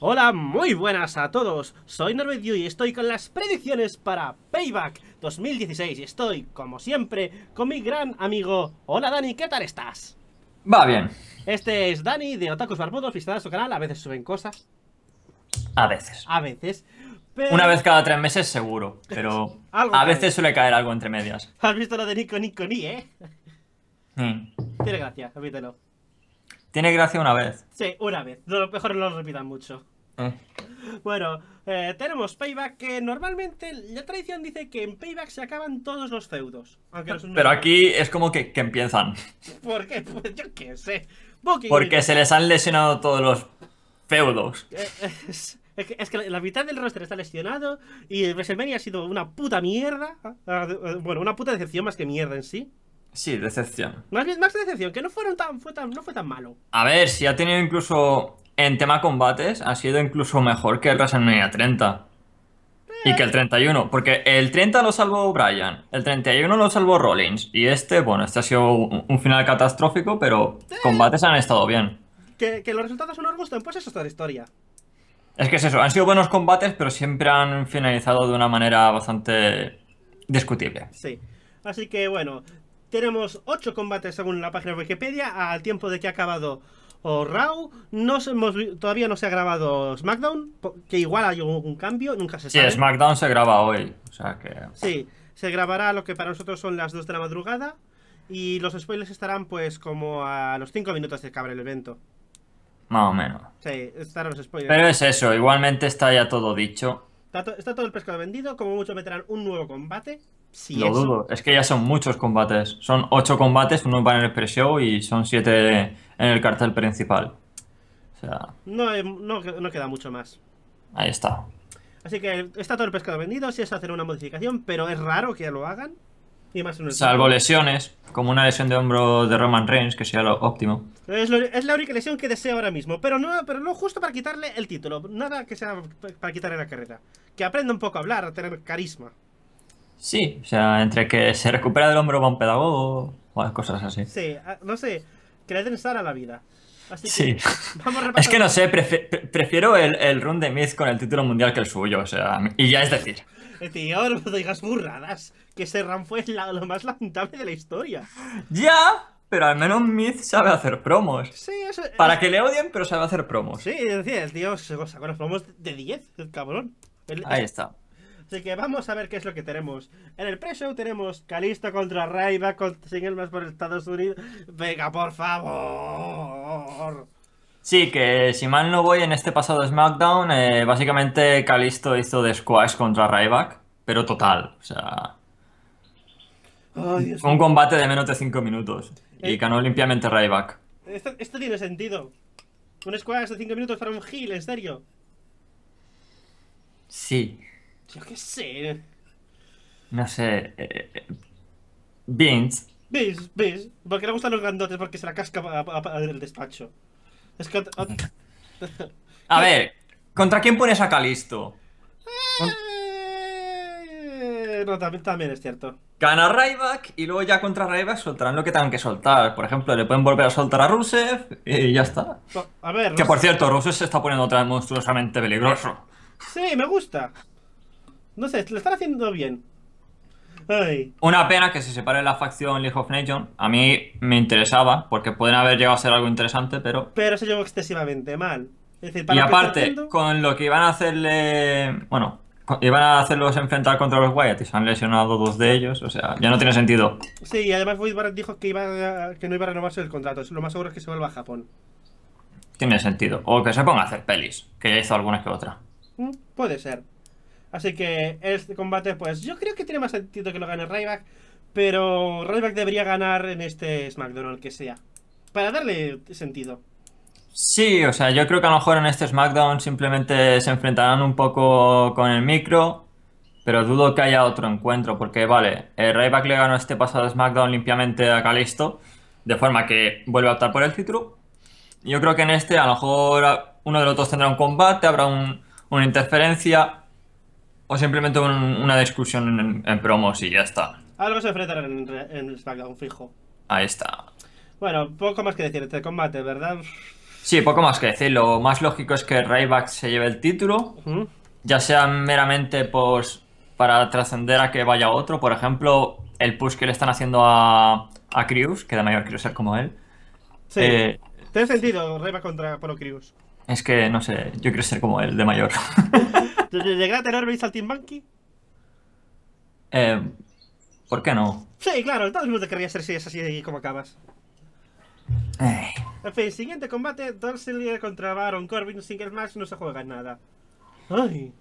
Hola, muy buenas a todos, soy Norvedio y estoy con las predicciones para Payback 2016 y estoy, como siempre, con mi gran amigo... Hola Dani, ¿qué tal estás? Va bien. Este es Dani de Otakus Barbudos, visitad su canal, a veces suben cosas. A veces. A veces. Una vez cada tres meses seguro, pero a veces suele caer algo entre medias. Has visto lo de Nico Nico Ni, ¿eh? Mm. Tiene gracia, repítelo. Tiene gracia una vez. Sí, una vez. Lo mejor no lo repitan mucho. Eh. Bueno, eh, tenemos Payback que normalmente la tradición dice que en Payback se acaban todos los feudos. Pero aquí es como que, empiezan. ¿Por qué? Pues yo qué sé. Porque se les han lesionado todos los feudos. Eh, es, es, que la mitad del roster está lesionado y el WrestleMania ha sido una puta mierda. Ah, ah, bueno, una puta decepción más que mierda en sí. Sí, decepción. Más, más decepción, que no, fueron tan, fue tan, malo. A ver, si ha tenido incluso. En tema combates, ha sido incluso mejor que el WrestleMania 30. Y que el 31, porque el 30 lo salvó Brian, el 31 lo salvó Rollins, y este, bueno, este ha sido un, final catastrófico, pero eh. combates han estado bien. Que, los resultados son orgullosos, pues eso es toda la historia. Es que es eso, han sido buenos combates, pero siempre han finalizado de una manera bastante discutible. Sí, así que bueno, tenemos ocho combates según la página de Wikipedia. Al tiempo de que ha acabado o Raw. todavía no se ha grabado SmackDown, que igual hay un cambio, nunca se sabe. Sí, SmackDown se graba hoy, o sea que... Sí, se grabará lo que para nosotros son las 2 de la madrugada y los spoilers estarán pues como a los cinco minutos de acabar el evento. Más o menos. Sí, estarán los spoilers. Pero es eso, igualmente está ya todo dicho. está todo el pescado vendido, como mucho meterán un nuevo combate lo dudo. Es que ya son muchos combates. Son ocho combates, uno van en el pre y son siete en el cartel principal. O sea... no, queda mucho más. Ahí está. Así que está todo el pescado vendido, si es hacer una modificación, pero es raro que ya lo hagan. Salvo lesiones, como una lesión de hombro de Roman Reigns, que sea lo óptimo. Es, la única lesión que deseo ahora mismo, pero pero no justo para quitarle el título, nada que sea para quitarle la carrera. Que aprenda un poco a hablar, a tener carisma. Sí, o sea, entre que se recupera del hombro va un pedagogo o cosas así. Sí, ah, no sé, ¿crees estar a la vida. Así que Vamos a es que no sé, prefiero el, run de Myth con el título mundial que el suyo, o sea, y ya es decir. Eh, tío, no digas burradas, que ese run fue lo más lamentable de la historia. ¡Ya! Pero al menos Myth sabe hacer promos. Sí, eso Para que le odien, pero sabe hacer promos. Sí, es decir, el tío se sacó las promos de 10, el cabrón. Ahí está. Así que vamos a ver qué es lo que tenemos. En el pre-show tenemos Calisto contra Ryback, sin el más por Estados Unidos. Venga, por favor. Sí, que si mal no voy, en este pasado SmackDown, eh, básicamente Calisto hizo de squash contra Ryback, pero total, o sea... Fue un combate de menos de 5 minutos, y eh, ganó limpiamente Ryback. Esto, tiene sentido. Un squash de 5 minutos para un heel, ¿en serio? Sí. Yo qué sé. No sé. Eh, eh, Vince, Vince, Beans. Porque le gustan los grandotes porque se la casca a, ver el despacho. Es que... a ver, ¿contra quién pones a Kalisto? Eh, no, también, también, es cierto. Gana Ryback y luego ya contra Ryback soltarán lo que tengan que soltar. Por ejemplo, le pueden volver a soltar a Rusev y ya está. a ver, que por cierto, Rusev se está poniendo otra vez monstruosamente peligroso. Sí, me gusta. No sé, lo están haciendo bien. Una pena que se separe la facción League of Nations. A mí me interesaba, porque pueden haber llegado a ser algo interesante, pero. Pero se llevó excesivamente mal. y aparte, con lo que iban a hacerle. Bueno, iban a hacerlos enfrentar contra los Wyatt han lesionado dos de ellos, o sea, ya no tiene sentido. Sí, y además Void Barrett dijo que, que no iba a renovarse el contrato. Lo más seguro es que se vuelva a Japón. Tiene sentido. O que se ponga a hacer pelis, que ya hizo algunas que otra. Mm, puede ser. Así que este combate, pues yo creo que tiene más sentido que lo gane Ryback. Pero Ryback debería ganar en este SmackDown, el que sea. Para darle sentido. Sí, o sea, yo creo que a lo mejor en este SmackDown simplemente se enfrentarán un poco con el micro. Pero dudo que haya otro encuentro, porque vale, eh, Ryback le ganó este pasado SmackDown limpiamente a Calisto, de forma que vuelve a optar por el título. Yo creo que en este a lo mejor uno de los dos tendrá un combate, habrá una interferencia, o simplemente una discusión en, promos y ya está. Algo se ofrecerá en, el SmackDown fijo. Ahí está. Bueno, poco más que decir este combate, ¿verdad? Sí, poco más que decir. Lo más lógico es que Ryback se lleve el título. Ya sea meramente pues, para trascender a que vaya otro. Por ejemplo, el push que le están haciendo a, a que de mayor quiero ser como él. Sí. Eh, Tiene sentido, Ryback contra Polo Crews. Es que, no sé, yo quiero ser como él, de mayor. ¿Llegará a tener Team Banky? Eh, ¿Por qué no? Sí, claro, todo el mundo querría ser si es así como acabas. En fin, siguiente combate, Dorsey contra Baron Corbin, Single Match, no se juega nada. Ay.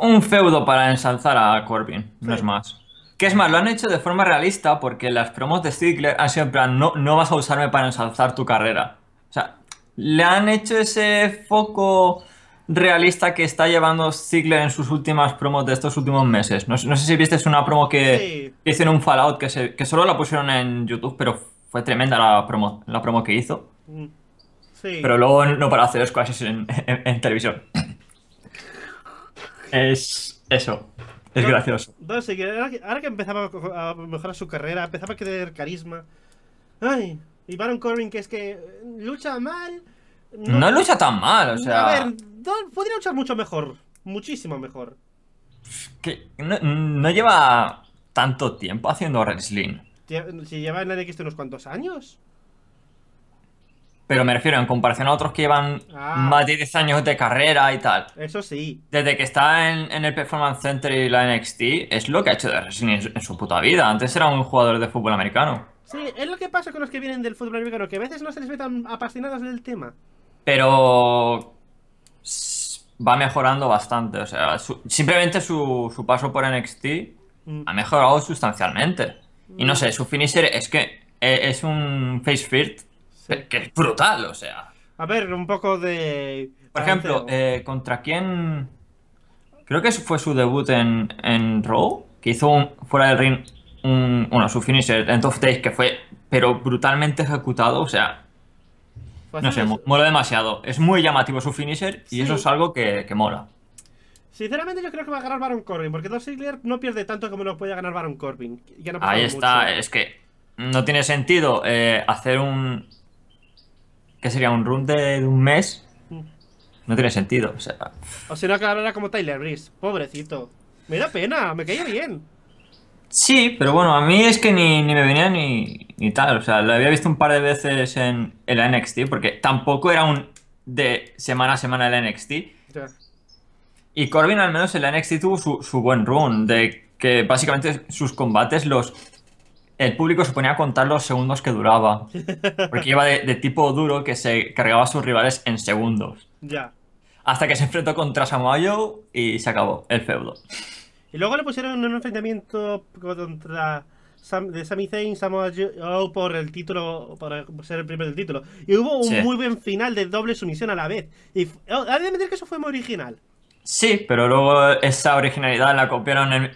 Un feudo para ensalzar a Corbin, no es más. Que es más, lo han hecho de forma realista porque las promos de Stigler han sido en plan, no, no vas a usarme para ensalzar tu carrera. O sea, le han hecho ese foco realista que está llevando Ziggler en sus últimas promos de estos últimos meses. No, sé si viste es una promo que, hizo en un Fallout que, solo la pusieron en YouTube, pero fue tremenda la promo, la promo que hizo. Mm. Pero luego no para hacer squashes en, en, televisión. es eso. Es gracioso. ahora que empezaba a mejorar su carrera, empezaba a tener carisma. Ay, y Baron Corbin, que es que lucha mal, no, lucha tan mal, o sea. A ver, podría luchar mucho mejor. Muchísimo mejor. Que no, lleva tanto tiempo haciendo wrestling. Si lleva en la NXT unos cuantos años. Pero me refiero en comparación a otros que llevan ah. más de 10 años de carrera y tal. Eso sí. Desde que está en, el Performance Center y la NXT, es lo que ha hecho de wrestling en, en su puta vida. Antes era un jugador de fútbol americano. Sí, es lo que pasa con los que vienen del fútbol americano, que a veces no se les ve tan apasionados del tema pero va mejorando bastante. O sea, simplemente su, paso por NXT mm. ha mejorado sustancialmente. Y no mm. sé, su finisher es que e, es, un face first que es brutal, o sea. A ver, un poco de. Por ejemplo, eh, ¿contra quién? Creo que fue su debut en, en Raw, que hizo fuera del ring un, bueno, su finisher, en of Days, que fue pero brutalmente ejecutado, o sea, no sé, mola demasiado. Es muy llamativo su finisher y eso es algo que, que, mola. Sinceramente yo creo que va a ganar Baron Corbin, porque Dolph Ziggler no pierde tanto como lo puede ganar Baron Corbin. Ahí está, es que no tiene sentido eh, hacer un... ¿Qué sería? ¿Un run de, un mes? Mm. No tiene sentido, o sea... O si no, que como Tyler Breeze, pobrecito. Me da pena, me caía bien. Sí, pero bueno, a mí es que ni, me venía ni, tal. O sea, lo había visto un par de veces en el NXT, porque tampoco era un de semana a semana el NXT. Y Corbin al menos en el NXT tuvo su, buen run, de que básicamente sus combates los... El público se ponía a contar los segundos que duraba. Porque iba de, tipo duro que se cargaba a sus rivales en segundos. Ya. Hasta que se enfrentó contra Samoa Joe y se acabó el feudo. Y luego le pusieron en un enfrentamiento contra Sami Zayn, Samoa Joe oh, por el título, por ser el primer del título. Y hubo un muy buen final de doble sumisión a la vez. Y oh, hay admitir que eso fue muy original. Sí, pero luego esa originalidad la copiaron en,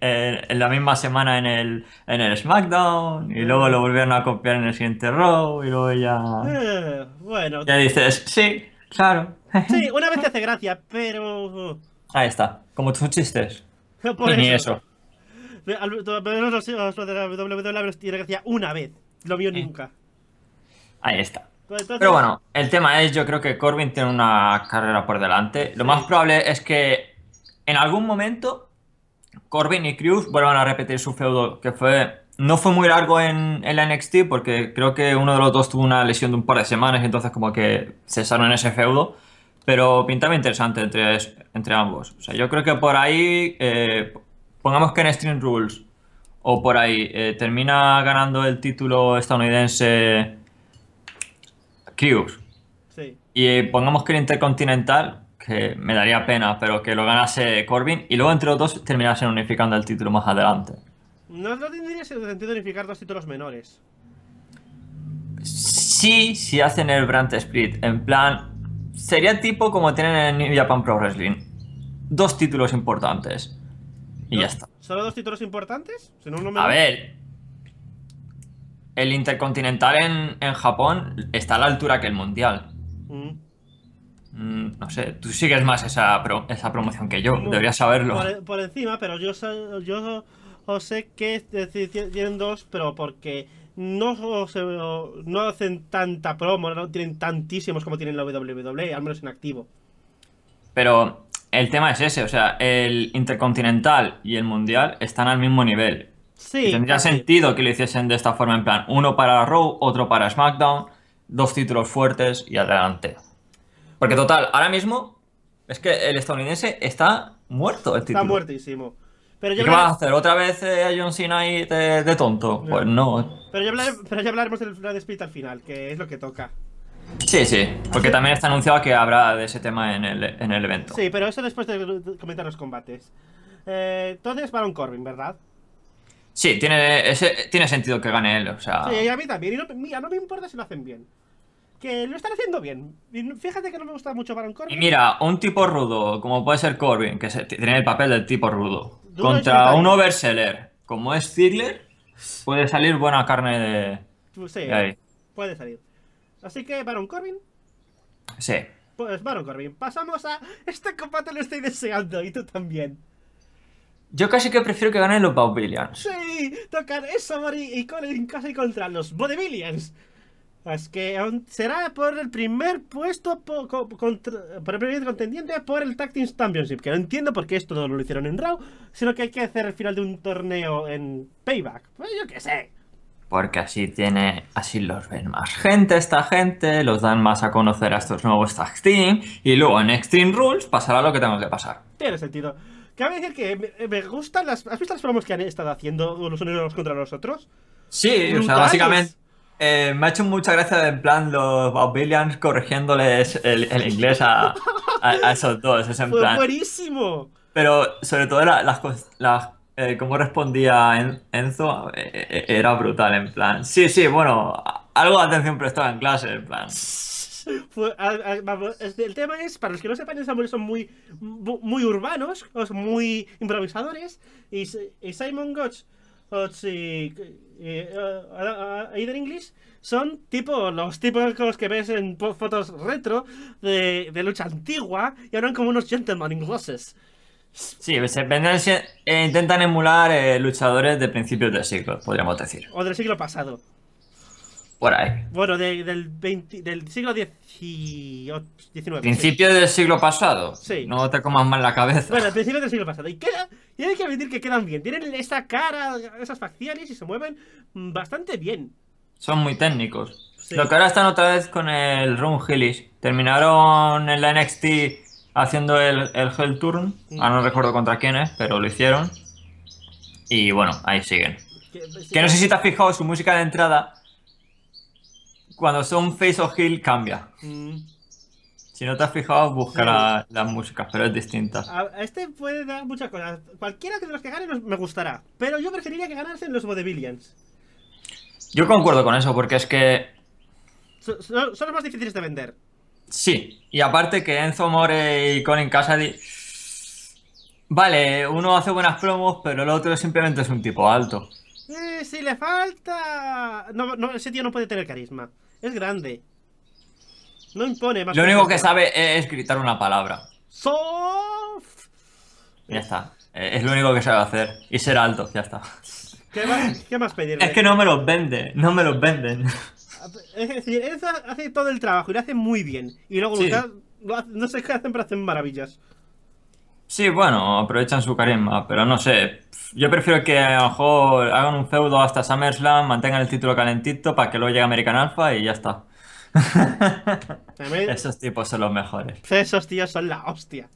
en, la misma semana en el, en el SmackDown y luego lo volvieron a copiar en el siguiente Raw y luego ya... Eh, bueno. Ya dices, sí, claro. Sí, una vez te hace gracia, pero... Uh, Ahí está. Como tus chistes. Ni eso. tiene que una vez. Lo vio nunca. Ahí está. Pero bueno, el tema es, yo creo que Corbin tiene una carrera por delante. Lo más probable es que en algún momento Corbin y Cruz vuelvan a repetir su feudo, que fue no fue muy largo en, el la NXT, porque creo que uno de los dos tuvo una lesión de un par de semanas, entonces como que cesaron ese feudo. Pero pintaba interesante entre, entre ambos. O sea, yo creo que por ahí, eh, pongamos que en Stream Rules o por ahí, eh, termina ganando el título estadounidense Krius. Sí. Y eh, pongamos que en Intercontinental, que me daría pena, pero que lo ganase Corbin y luego entre los dos terminasen unificando el título más adelante. No, tendría sentido unificar dos títulos menores. Sí, si hacen el Brand Split. En plan, sería tipo como tienen en New Japan Pro Wrestling. Dos títulos importantes. Y ya está. ¿Solo dos títulos importantes? no, no A ver. El Intercontinental en, Japón está a la altura que el Mundial. Mm. Mm, no sé, tú sigues más esa, esa promoción que yo, deberías saberlo. Por, por, encima, pero yo, yo, yo sé que tienen dos, pero porque no, no hacen tanta promo, no tienen tantísimos como tienen la WWE, al menos en activo. Pero el tema es ese, o sea, el Intercontinental y el Mundial están al mismo nivel. Sí. tendría sentido que lo hiciesen de esta forma, en plan, uno para Raw, otro para SmackDown, dos títulos fuertes y adelante. Porque total, ahora mismo es que el estadounidense está muerto el título. Está muertísimo. ¿Qué va a hacer? ¿Otra vez eh, a John Cena ahí de, tonto? Pues no. Pero ya, hablaremos del Split Spirit al final, que es lo que toca. Sí, sí, porque también está anunciado que habrá de ese tema en el, evento. Sí, pero eso después de comentar los combates. Eh, entonces, Baron Corbin, ¿verdad? Sí, tiene, tiene sentido que gane él, o sea... Sí, a mí también, mira, no me importa si lo hacen bien. Que lo están haciendo bien. Fíjate que no me gusta mucho Baron Corbin. Y mira, un tipo rudo, como puede ser Corbin, que tiene el papel del tipo rudo. Contra un overseller, como es Ziggler, puede salir buena carne de. Sí, puede salir. Así que, Baron Corbin. Sí. Pues, Baron Corbin, pasamos a. Este combate lo estoy deseando y tú también. Yo casi que prefiero que ganen los Bob Sí, tocar eso, Mari, y Colin casi contra los Bodebillions. Es que será por el primer puesto por, el primer contendiente por el Tag Team Championship. Que no entiendo por qué esto no lo hicieron en Raw, sino que hay que hacer el final de un torneo en Payback. Pues yo qué sé. Porque así tiene, así los ven más gente, esta gente, los dan más a conocer a estos nuevos Tag Team, y luego en Extreme Rules pasará lo que tenga que pasar. Tiene sentido. Cabe decir que me, gustan las. ¿Has visto las promos que han estado haciendo los unos contra los otros? Sí, o sea, básicamente eh, me ha hecho mucha gracia en plan los Baubillians corrigiéndoles el, inglés a, esos dos. Es en plan. buenísimo! Pero sobre todo las, las eh, cómo respondía Enzo eh, era brutal, en plan. Sí, sí, bueno, algo de atención prestada en clase, en plan. el tema es, para los que no sepan, Samuel son muy, muy urbanos, muy improvisadores, y, Simon Gotch, Either eh, ah, English son tipo los tipos que ves en fotos retro de, lucha antigua y ahora como unos gentlemen glosses. Sí, pues, eh, intentan emular eh, luchadores de principios del siglo, podríamos decir. O del siglo pasado. Por ahí. Bueno, del, del siglo XIX. Principio del siglo pasado. Sí. No te comas mal la cabeza. Bueno, el principio del siglo pasado. Y queda. Y hay que admitir que quedan bien. Tienen esa cara, esas facciones y se mueven mm, bastante bien. Son muy técnicos. Lo que ahora están otra vez con el Run Hillis. Terminaron en la NXT haciendo el, el Hell Turn. Mm. Ahora no recuerdo contra quién es, pero lo hicieron. Y bueno, ahí siguen. que no sé si te has fijado, su música de entrada cuando son face of hill cambia. Mm. Si no te has fijado, busca las músicas, pero es distinta. este puede dar muchas cosas. Cualquiera de los que gane me gustará. Pero yo preferiría que ganasen los Villians. Yo concuerdo con eso, porque es que. Son, los más difíciles de vender. Sí, y aparte que Enzo More y Colin Cassidy. Vale, uno hace buenas promos, pero el otro simplemente es un tipo alto. Eh, si le falta. no, ese tío no puede tener carisma. Es grande. No impone más. Lo único que sabe es gritar una palabra. Sof. Ya está. Eh, es lo único que sabe hacer. Y ser alto, ya está. ¿Qué más, qué más Es que no me los vende no me los venden. Es hace todo el trabajo y lo hace muy bien. Y luego no sé qué hacen, pero hacen maravillas. Sí, bueno, aprovechan su carisma, pero no sé. Yo prefiero que a lo mejor hagan un feudo hasta SummerSlam, mantengan el título calentito para que luego llegue American Alpha y ya está. Esos tipos son los mejores. Esos tíos son la hostia.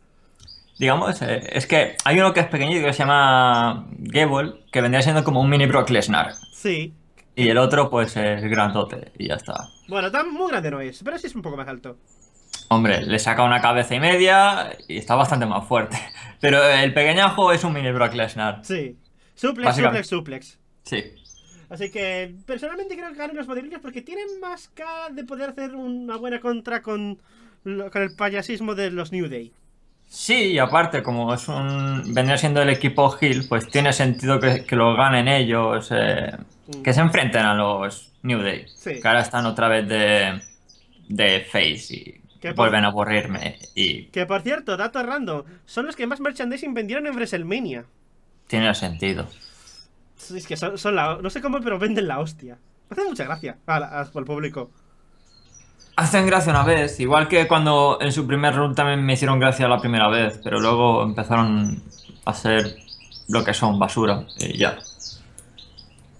Digamos, eh, es que hay uno que es pequeñito que se llama Gable, que vendría siendo como un mini Brock Lesnar. Sí. Y el otro, pues, es grandote y ya está. Bueno, tan muy grande no es, pero sí es un poco más alto. Hombre, le saca una cabeza y media y está bastante más fuerte. Pero el pequeñajo es un mini Brock Lesnar. Sí. Suplex, suplex, suplex. Sí. Así que personalmente creo que ganen los madrileños porque tienen más cara de poder hacer una buena contra con, el payasismo de los New Day. Sí, y aparte, como es un. vendría siendo el equipo Hill, pues tiene sentido que, lo ganen ellos. Eh, que se enfrenten a los New Day. Sí. Que ahora están otra vez de. de Face y vuelven a aburrirme. Y... Que por cierto, dato random, son los que más merchandising vendieron en WrestleMania. Tiene sentido. Es que son, la... No sé cómo, pero venden la hostia. Hacen mucha gracia al, el público. Hacen gracia una vez, igual que cuando en su primer run también me hicieron gracia la primera vez, pero luego empezaron a ser lo que son, basura, y ya.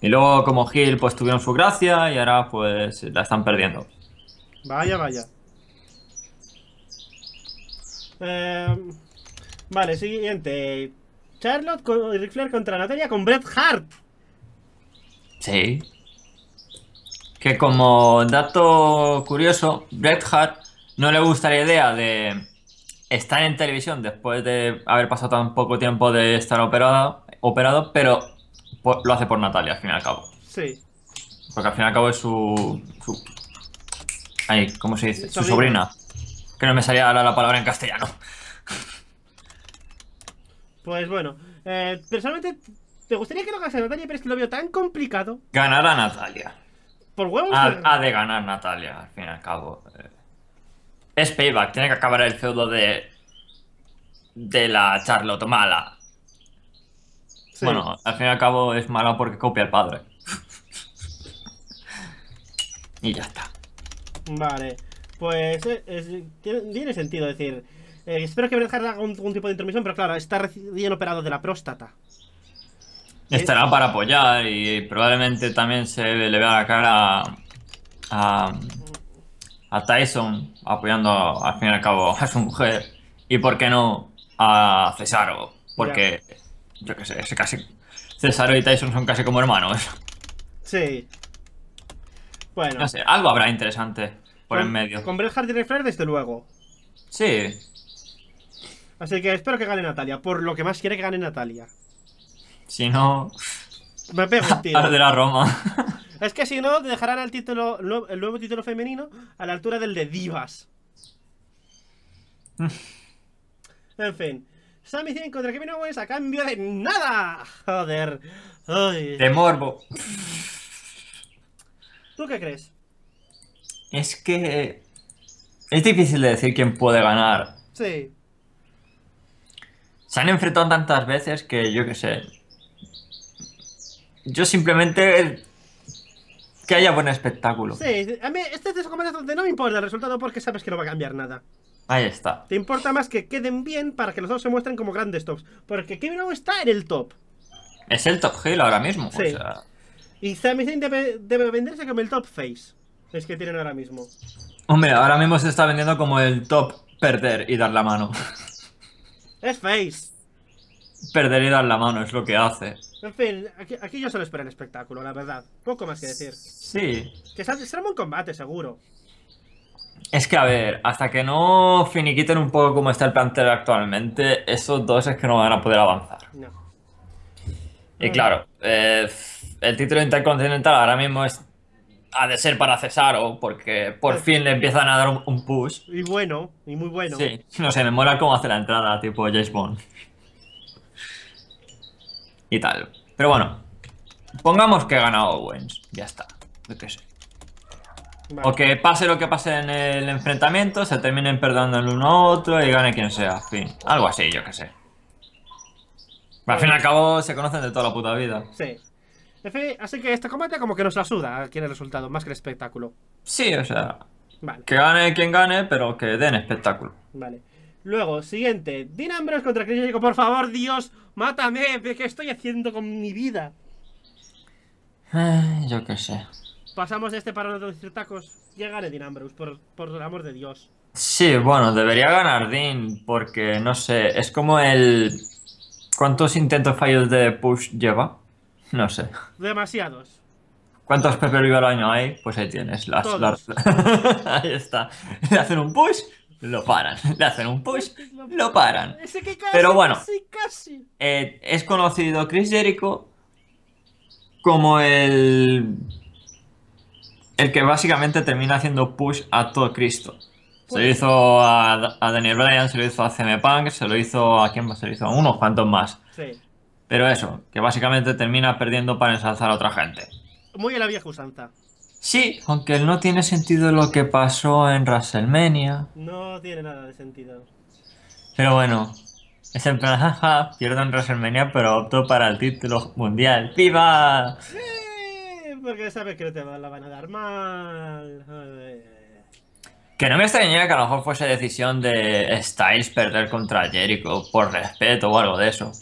Y luego como Gil pues tuvieron su gracia y ahora pues la están perdiendo. Vaya, vaya. Em, vale, siguiente. Charlotte con, contra Natalia con Bret Hart. Sí. Que como dato curioso, Bret Hart no le gusta la idea de estar en televisión después de haber pasado tan poco tiempo de estar operado, operado pero lo hace por Natalia, al fin y al cabo. Sí. Porque al fin y al cabo es su... su ¿cómo se dice? Su sobrina. Que no me salía ahora la palabra en castellano. Pues bueno, eh, personalmente te gustaría que lo ganase Natalia, pero es que lo veo tan complicado. Ganar a Natalia. Por huevos. Ha, ah, ah, de ganar Natalia, al fin y al cabo. Eh. Es payback, tiene que acabar el feudo de. de la Charlotte mala. Bueno, al fin y al cabo es mala porque copia al padre. y ya está. Vale. Pues eh, tiene, sentido decir. Eh, espero que venga haga algún, tipo de intromisión, pero claro, está recién operado de la próstata. Estará para apoyar y probablemente también se le vea la cara a, a, Tyson apoyando al fin y al cabo a su mujer. Y por qué no a Cesaro, porque yo qué sé, casi, Cesaro y Tyson son casi como hermanos. Sí. Bueno. algo habrá interesante por en medio. Con Bret y Refler desde luego. Sí. Así que espero que gane Natalia, por lo que más quiere que gane Natalia. Si no. Me pego de la Roma. es que si no, dejarán el, título, el nuevo título femenino a la altura del de Divas. en fin. Sami 100 contra Kevin Owens a cambio de nada. Joder. Ay. De morbo. ¿Tú qué crees? Es que. Es difícil de decir quién puede ganar. Sí. Se han enfrentado tantas veces que yo qué sé. Yo simplemente. Que haya buen espectáculo. Sí, a mí este es donde no me importa el resultado porque sabes que no va a cambiar nada. Ahí está. Te importa más que queden bien para que los dos se muestren como grandes tops. Porque Kevin Owens está en el top. Es el top heel ahora mismo. Sí. Y Sami Zayn debe venderse como el top face es que tienen ahora mismo. Hombre, ahora mismo se está vendiendo como el top perder y dar la mano. Es face. Perder y dar la mano es lo que hace. En fin, aquí, yo solo espero el espectáculo, la verdad. Poco más que decir. Sí. Que será un combate, seguro. Es que, a ver, hasta que no finiquiten un poco como está el plantel actualmente, esos dos es que no van a poder avanzar. No. Y claro, eh, el título intercontinental ahora mismo es ha de ser para Cesaro, porque por fin le empiezan a dar un push. Y bueno, y muy bueno. Sí, no sé, me mola cómo hace la entrada, tipo James Bond. Y tal. Pero bueno, pongamos que gana Owens, ya está, yo qué sé. O que pase lo que pase en el enfrentamiento, se terminen perdiendo el uno a otro y gane quien sea, fin. Algo así, yo qué sé. Al fin y al cabo se conocen de toda la puta vida. Sí así que este combate como que nos ayuda suda aquí el resultado, más que el espectáculo. Sí, o sea, que gane quien gane, pero que den espectáculo. Vale. Luego, siguiente, Dean Ambrose contra Cristo. Digo, por favor, Dios, mátame, ¿qué estoy haciendo con mi vida? Eh, yo qué sé. Pasamos este para de decir tacos, llegaré Dean Ambrose, por, por el amor de Dios. Sí, bueno, debería ganar Din, porque no sé, es como el... ¿Cuántos intentos fallos de push lleva? No sé. Demasiados. ¿Cuántos Pepe al año hay? Pues ahí tienes. Las, ahí está. Le hacen un push, lo paran. Le hacen un push, lo paran. Pero bueno, eh, es conocido Chris Jericho como el. El que básicamente termina haciendo push a todo Cristo. Se lo pues hizo a, Daniel Bryan, se lo hizo a CM Punk, se lo hizo a quién más, se lo hizo a unos cuantos más. Sí. Pero eso, que básicamente termina perdiendo para ensalzar a otra gente. Muy en la vieja usanza. Sí, aunque no tiene sentido lo que pasó en WrestleMania. No tiene nada de sentido. Pero bueno, es en plan, jaja, pierdo en WrestleMania, pero opto para el título mundial. ¡Viva! porque sabes que no te la van a dar mal. Que no me extrañaría que a lo mejor fuese decisión de Styles perder contra Jericho por respeto o algo de eso.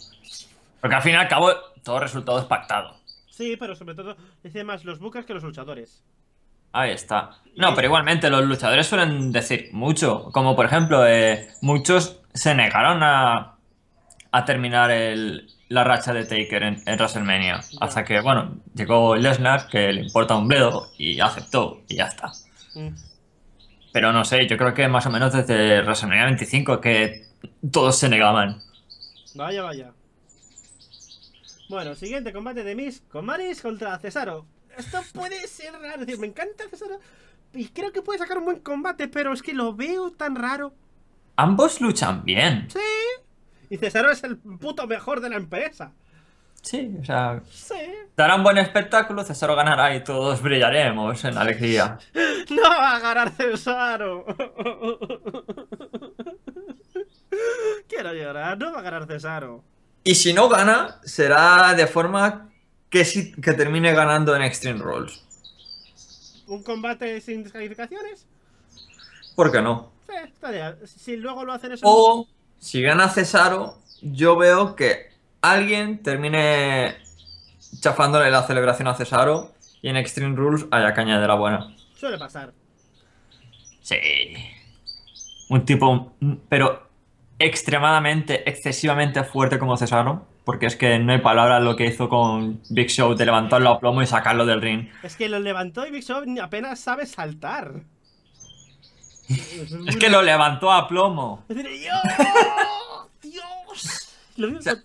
Porque al fin y al cabo, todo resultado es pactado. Sí, pero sobre todo, dice más los bucas que los luchadores. Ahí está. No, pero igualmente los luchadores suelen decir mucho. Como por ejemplo, eh, muchos se negaron a, terminar la racha de Taker en, WrestleMania. Hasta que, bueno, llegó Lesnar, que le importa un bledo, y aceptó, y ya está. Mm. Pero no sé, yo creo que más o menos desde WrestleMania 25 que todos se negaban. Vaya, vaya. Bueno, siguiente combate de Miss con Maris contra Cesaro. Esto puede ser raro, Me encanta Cesaro. Y creo que puede sacar un buen combate, pero es que lo veo tan raro. Ambos luchan bien. Sí. Y Cesaro es el puto mejor de la empresa. Sí, o sea. Sí. Dará un buen espectáculo, Cesaro ganará y todos brillaremos en alegría. ¡No va a ganar Cesaro! Quiero llorar, no va a ganar Cesaro. Y si no gana, será de forma que, termine ganando en Extreme Rules. ¿Un combate sin descalificaciones? ¿Por qué no? Sí, Si luego lo hacen eso. O si gana Cesaro, yo veo que alguien termine chafándole la celebración a Cesaro y en Extreme Rules haya caña de la buena. Suele pasar. Sí. Un tipo. Pero extremadamente, excesivamente fuerte como Cesaro, porque es que no hay palabra lo que hizo con Big Show de levantarlo a plomo y sacarlo del ring. Es que lo levantó y Big Show apenas sabe saltar. es, que lo levantó a plomo. Es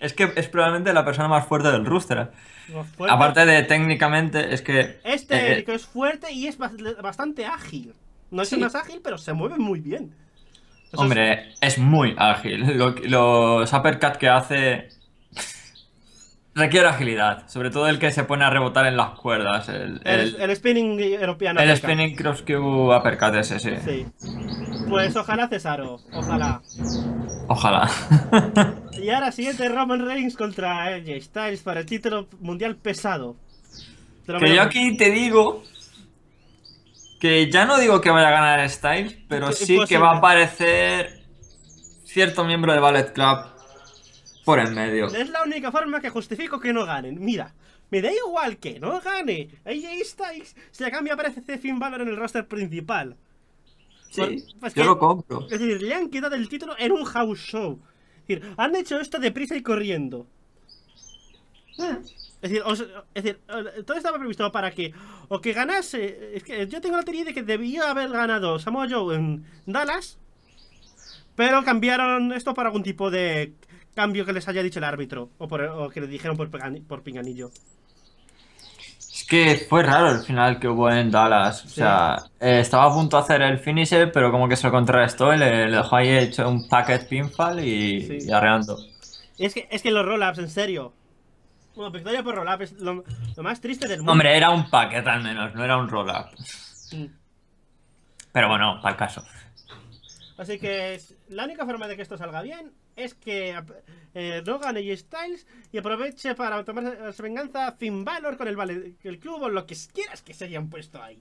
es que es probablemente la persona más fuerte del rooster. ¿eh? Aparte de técnicamente, es que. Este es fuerte y es bastante ágil. No es el más ágil, pero se mueve muy bien. Hombre, es... muy ágil. los uppercut que hace requiere agilidad, sobre todo el que se pone a rebotar en las cuerdas. El, spinning europeano. El spinning cross cube uppercut ese, sí. Pues ojalá Cesaro, ojalá. Ojalá. y ahora siguiente Roman Reigns contra AJ Styles para el título mundial pesado. Que yo aquí te digo que ya no digo que vaya a ganar Styles, pero sí que va a aparecer cierto miembro de Ballet Club por en medio. Es la única forma que justifico que no ganen. Mira, me da igual que no gane. AJ Styles, si a cambio aparece Finn Balor en el roster principal. Sí, pues yo lo compro. Es decir, le han quitado el título en un house show. Es decir, han hecho esto deprisa y corriendo. Eh. Es decir, eh, todo estaba previsto para que o que ganase. Es que yo tengo la teoría de que debía haber ganado Samoa Joe en Dallas, pero cambiaron esto para algún tipo de cambio que les haya dicho el árbitro o, que le dijeron por, pinganillo. Es que fue raro el final que hubo en Dallas. O sea, eh, estaba a punto de hacer el finisher, pero como que se lo contrarrestó y le, dejó ahí hecho un packet pinfall y, y arreando. Es que, es que los roll-ups, en serio. Bueno, victoria por roll-up es lo, más triste del mundo. Hombre, era un paquete al menos, no era un roll-up. Pero bueno, para el caso. Así que la única forma de que esto salga bien es que eh, Dogan y Styles y aproveche para tomar su venganza Finn valor con el, el club o lo que quieras que se hayan puesto ahí.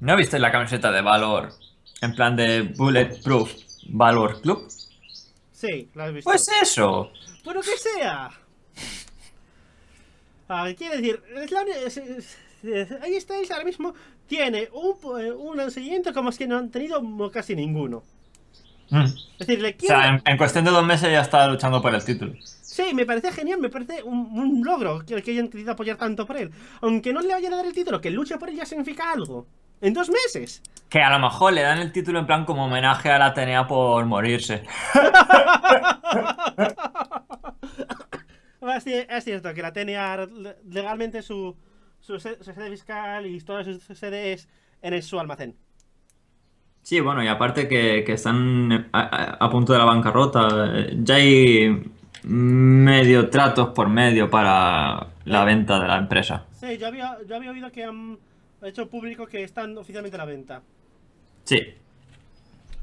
¿No viste la camiseta de Valor? En plan de Bulletproof Valor Club. Sí, la visto. Pues eso. lo que sea. Quiere decir, Ahí está ahí estáis ahora mismo. Tiene un, eh, un seguimiento como es que no han tenido casi ninguno. Mm. Es decir, en, cuestión de dos meses ya está luchando por el título. Sí, me parece genial, me parece un, logro que, que hayan querido apoyar tanto por él. Aunque no le vayan a dar el título, que luche por él ya significa algo en dos meses. Que a lo mejor le dan el título en plan como homenaje a la Atenea por morirse. es cierto que la Atenea legalmente su, sede fiscal y todas sus sedes en su almacén. Sí, bueno, y aparte que, están a, punto de la bancarrota, eh, ya hay medio tratos por medio para la venta de la empresa. Sí, yo había, yo había oído que han hecho público que están oficialmente a la venta. Sí.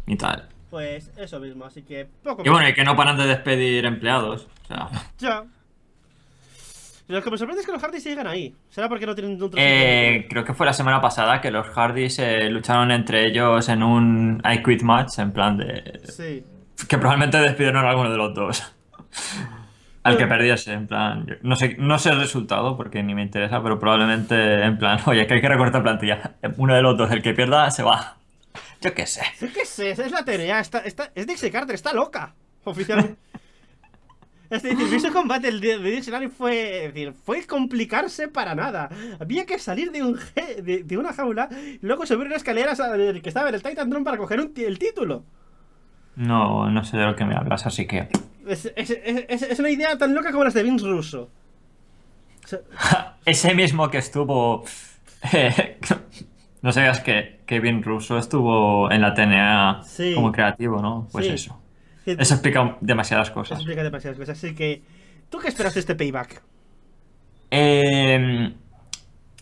Y tal. Pues eso mismo, así que poco. Y bueno, y que no paran de despedir empleados. O sea. Ya. Lo que me sorprende es que los Hardys sigan ahí. ¿Será porque no tienen otro eh, Creo que fue la semana pasada que los Hardys eh, lucharon entre ellos en un I Quit Match, en plan de. Sí. Que probablemente despidieron a alguno de los dos. Al que perdiese, en plan, no sé, no sé el resultado porque ni me interesa, pero probablemente en plan, oye, que hay que recortar plantilla. Uno de los dos, el que pierda, se va. Yo qué sé. Yo qué sé, es la teoría, es Dixie Carter, está loca. Oficialmente. Este combate el de Dixie Carter fue, fue complicarse para nada. Había que salir de, un de, una jaula y luego subir una escalera, que estaba en el Titan Drone para coger un el título. No, no sé de lo que me hablas, así que es, una idea tan loca como las de Vince Russo. Ese mismo que estuvo. no sabías que, que Vince Russo estuvo en la TNA como creativo, ¿no? Pues eso. Eso explica demasiadas cosas. Eso explica demasiadas cosas. Así que. ¿Tú qué esperas de este payback? Em,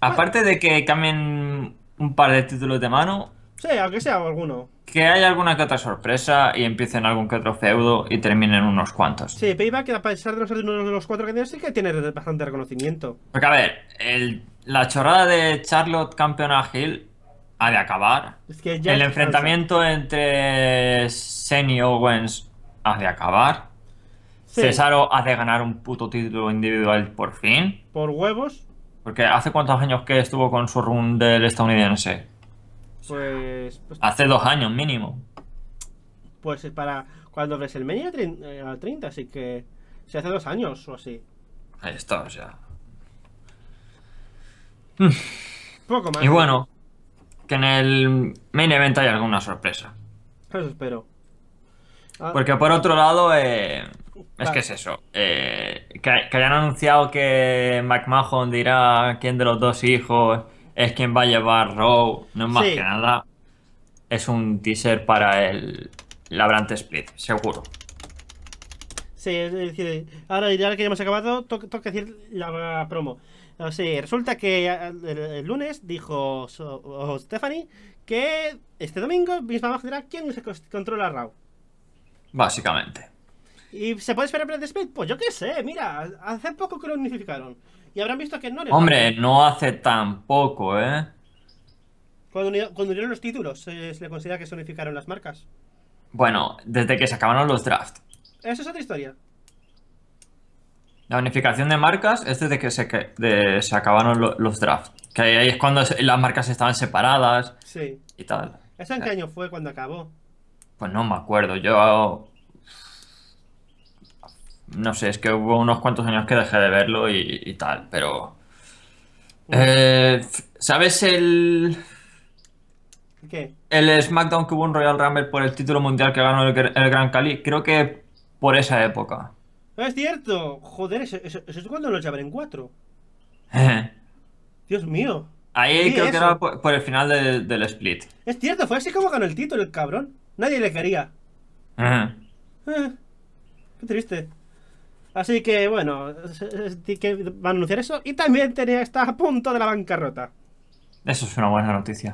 aparte de que cambien un par de títulos de mano. Sí, aunque sea alguno que haya alguna que otra sorpresa y empiecen algún que otro feudo y terminen unos cuantos. Sí, Payback, a pesar de no ser uno de los cuatro que tiene, sí que tiene bastante reconocimiento. Porque, a ver, la chorrada de Charlotte campeona Hill ha de acabar. el enfrentamiento entre Sen Owens ha de acabar. Cesaro ha de ganar un puto título individual por fin. Por huevos. Porque hace cuántos años que estuvo con su run del estadounidense. Pues, pues, Hace dos años mínimo. Pues es para cuando el menú a 30, así que. Si hace dos años o así. Ahí está, o sea. Mm. Poco más. Y bueno, que en el main event hay alguna sorpresa. Eso espero. Ah. Porque por otro lado, eh, es que es eso. Eh, que, que, hayan anunciado que McMahon dirá quién de los dos hijos es quien va a llevar Raw, no es más que nada. Es un teaser para el Labrante Split, seguro. Sí, ahora que ya hemos acabado, toca decir la promo. Sí. resulta que el, lunes dijo Stephanie que este domingo misma va a quién se controla Raw. Básicamente. ¿Y se puede esperar el Split? Pues yo qué sé, mira, hace poco que lo unificaron. Y habrán visto que no Hombre, no hace tampoco, ¿eh? Cuando, cuando unieron los títulos, se le considera que se unificaron las marcas. Bueno, desde que se acabaron los drafts. Eso es otra historia. La unificación de marcas es desde que se, se acabaron los drafts. Que ahí es cuando las marcas estaban separadas. Sí. Y tal. ¿Eso en qué año fue cuando acabó? Pues no me acuerdo. Yo no sé, es que hubo unos cuantos años que dejé de verlo y, tal, pero... Eh, ¿Sabes el... ¿Qué? El SmackDown que hubo un Royal Rumble por el título mundial que ganó el, Gran Cali, creo que por esa época. Ah, es cierto. Joder, eso, es cuando lo llevaré en cuatro. Dios mío. Ahí creo que era por, el final del, split. Es cierto, fue así como ganó el título el cabrón. Nadie le quería. Eh, qué triste. Así que bueno, que va a anunciar eso. Y también tenía, está a punto de la bancarrota. Eso es una buena noticia.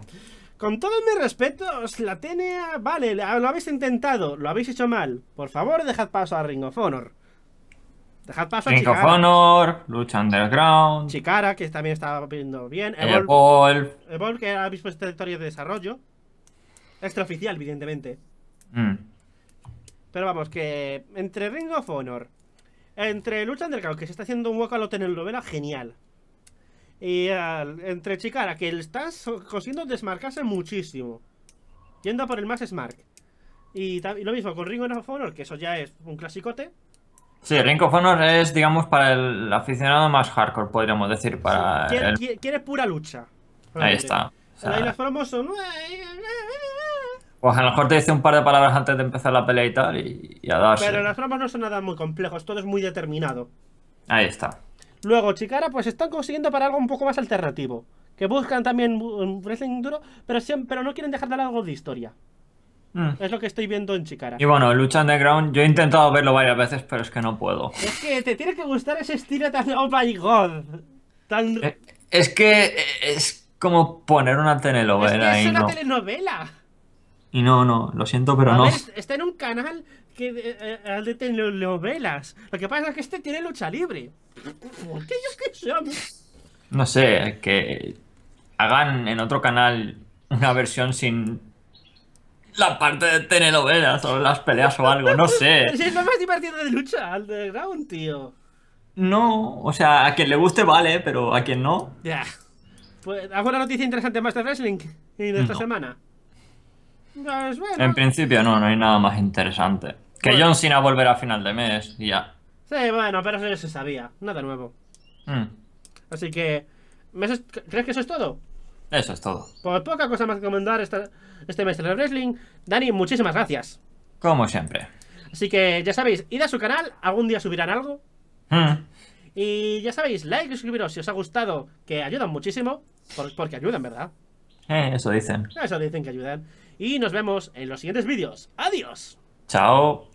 Con todos mis respetos, la tenía. vale, lo habéis intentado, lo habéis hecho mal. Por favor, dejad paso a Ring of Honor. Dejad paso Ring a Ring of Honor, Lucha Underground. Chicara, que también estaba viendo bien. Evolve. Evolve, que ahora mismo es este territorio de desarrollo. Extraoficial, evidentemente. Mm. Pero vamos, que entre Ring of Honor, entre Lucha Underground, que se está haciendo un hueco a el novela, genial. Y eh, entre Chicara, que estás consiguiendo desmarcarse muchísimo. Yendo por el más Smart. Y, lo mismo con Ring of Honor, que eso ya es un clasicote. Sí, Ring of Honor es, digamos, para el aficionado más hardcore, podríamos decir. para quiere, pura lucha. Ahí está. las pues a lo mejor te dice un par de palabras antes de empezar la pelea y tal, y, a darse. Pero las normas no son nada muy complejos, todo es muy determinado. Ahí está. Luego, Chicara, pues están consiguiendo para algo un poco más alternativo. Que buscan también un wrestling duro, pero, siempre, pero no quieren dejar de lado algo de historia. Mm. Es lo que estoy viendo en Chicara. Y bueno, Lucha Underground, yo he intentado verlo varias veces, pero es que no puedo. Es que te tiene que gustar ese estilo tan. Oh my god. Eh, es, que eh, es como poner una telenovela. Es, que es una telenovela. Y no, no, lo siento, pero no. Ver, está en un canal que, eh, eh, de telenovelas. Lo que pasa es que este tiene lucha libre. ¿Qué yo No sé, que hagan en otro canal una versión sin la parte de telenovelas o las peleas o algo, no sé. es lo más divertido de lucha, de ground, tío. No, o sea, a quien le guste vale, pero a quien no. Ya. Pues, ¿alguna noticia interesante más de wrestling de esta semana? Pues en principio no, no hay nada más interesante. Que John Cena volverá a final de mes y ya. Sí, bueno, pero eso ya se sabía. Nada nuevo. Mm. Así que... ¿Crees que eso es todo? Eso es todo. Pues poca cosa más que comentar este mes de Wrestling. Dani, muchísimas gracias. Como siempre. Así que ya sabéis, id a su canal, algún día subirán algo. Mm. Y ya sabéis, like y suscribiros si os ha gustado, que ayudan muchísimo. Porque ayudan, ¿verdad? Eh, eso dicen. Eso dicen que ayudan y nos vemos en los siguientes vídeos. ¡Adiós! ¡Chao!